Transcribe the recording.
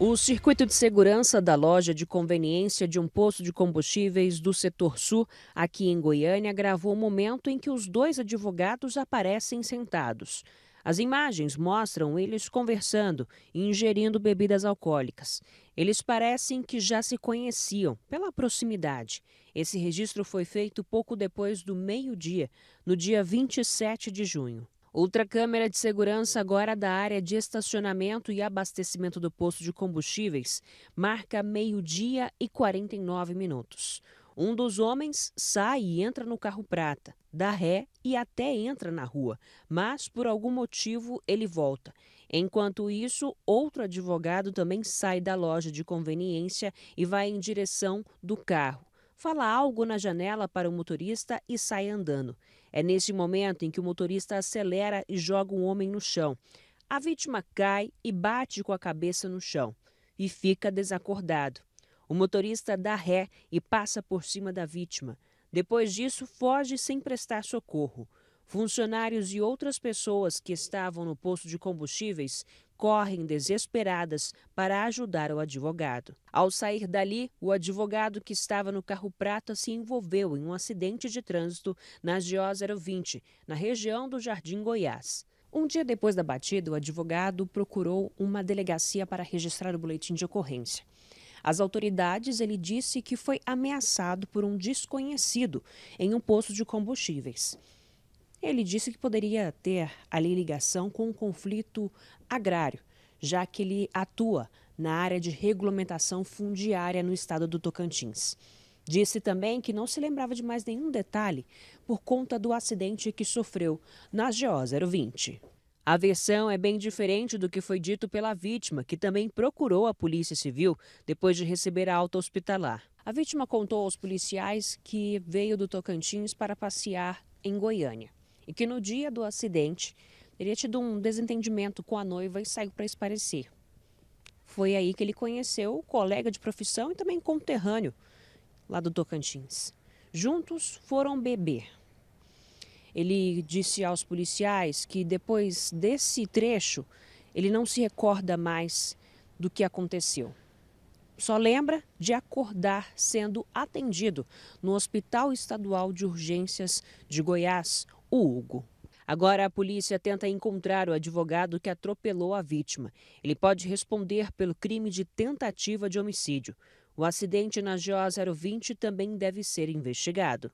O circuito de segurança da loja de conveniência de um posto de combustíveis do setor sul, aqui em Goiânia, gravou o momento em que os dois advogados aparecem sentados. As imagens mostram eles conversando e ingerindo bebidas alcoólicas. Eles parecem que já se conheciam pela proximidade. Esse registro foi feito pouco depois do meio-dia, no dia 27 de junho. Outra câmera de segurança, agora da área de estacionamento e abastecimento do posto de combustíveis, marca meio-dia e 49 minutos. Um dos homens sai e entra no carro prata, dá ré e até entra na rua, mas por algum motivo ele volta. Enquanto isso, outro advogado também sai da loja de conveniência e vai em direção do carro fala algo na janela para o motorista e sai andando. É neste momento em que o motorista acelera e joga um homem no chão. A vítima cai e bate com a cabeça no chão e fica desacordado. O motorista dá ré e passa por cima da vítima. Depois disso, foge sem prestar socorro. Funcionários e outras pessoas que estavam no posto de combustíveis correm desesperadas para ajudar o advogado. Ao sair dali, o advogado que estava no carro prata se envolveu em um acidente de trânsito na GO 020, na região do Jardim Goiás. Um dia depois da batida, o advogado procurou uma delegacia para registrar o boletim de ocorrência. As autoridades, ele disse que foi ameaçado por um desconhecido em um posto de combustíveis. Ele disse que poderia ter ali ligação com o um conflito agrário, já que ele atua na área de regulamentação fundiária no estado do Tocantins. Disse também que não se lembrava de mais nenhum detalhe por conta do acidente que sofreu na GO 020. A versão é bem diferente do que foi dito pela vítima, que também procurou a Polícia Civil depois de receber a alta hospitalar. A vítima contou aos policiais que veio do Tocantins para passear em Goiânia e que no dia do acidente teria tido um desentendimento com a noiva e saiu para esparecer. Foi aí que ele conheceu o colega de profissão e também conterrâneo lá do Tocantins. Juntos foram beber. Ele disse aos policiais que depois desse trecho ele não se recorda mais do que aconteceu. Só lembra de acordar sendo atendido no Hospital Estadual de Urgências de Goiás, o Hugo. Agora a polícia tenta encontrar o advogado que atropelou a vítima. Ele pode responder pelo crime de tentativa de homicídio. O acidente na GO 020 também deve ser investigado.